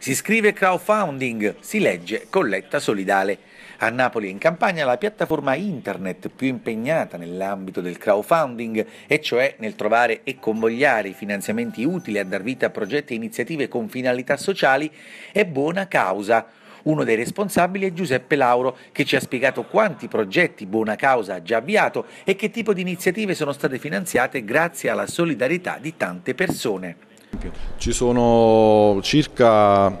Si scrive crowdfunding, si legge colletta solidale. A Napoli e in Campania la piattaforma internet più impegnata nell'ambito del crowdfunding, e cioè nel trovare e convogliare i finanziamenti utili a dar vita a progetti e iniziative con finalità sociali, è Buona Causa. Uno dei responsabili è Giuseppe Lauro, che ci ha spiegato quanti progetti Buona Causa ha già avviato e che tipo di iniziative sono state finanziate grazie alla solidarietà di tante persone. Ci sono circa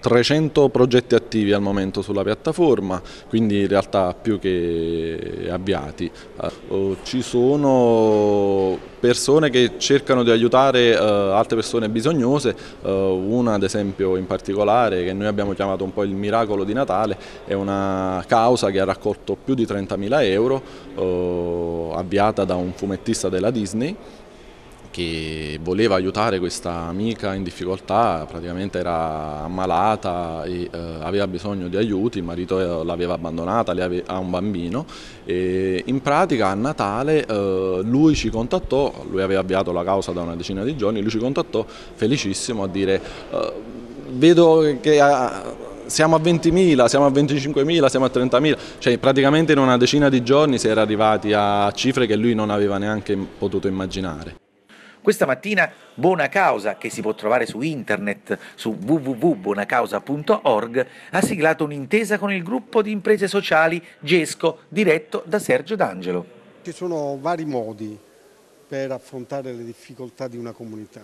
300 progetti attivi al momento sulla piattaforma, quindi in realtà più che avviati. Eh, oh, ci sono persone che cercano di aiutare eh, altre persone bisognose, eh, una ad esempio in particolare che noi abbiamo chiamato un po' il miracolo di Natale, è una causa che ha raccolto più di 30.000 euro, avviata da un fumettista della Disney che voleva aiutare questa amica in difficoltà, praticamente era ammalata e eh, aveva bisogno di aiuti, il marito l'aveva abbandonata, ave ha un bambino e in pratica a Natale eh, lui ci contattò, lui aveva avviato la causa da una decina di giorni, lui ci contattò felicissimo a dire eh, vedo che ha eh, siamo a 20.000, siamo a 25.000, siamo a 30.000, cioè praticamente in una decina di giorni si era arrivati a cifre che lui non aveva neanche potuto immaginare. Questa mattina Buona Causa, che si può trovare su internet su www.buonacausa.org, ha siglato un'intesa con il gruppo di imprese sociali GESCO, diretto da Sergio D'Angelo. Ci sono vari modi per affrontare le difficoltà di una comunità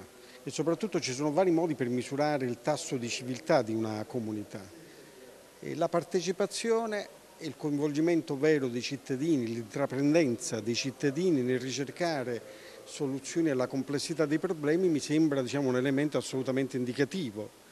e soprattutto ci sono vari modi per misurare il tasso di civiltà di una comunità. E la partecipazione e il coinvolgimento vero dei cittadini, l'intraprendenza dei cittadini nel ricercare soluzioni alla complessità dei problemi mi sembra diciamo, un elemento assolutamente indicativo.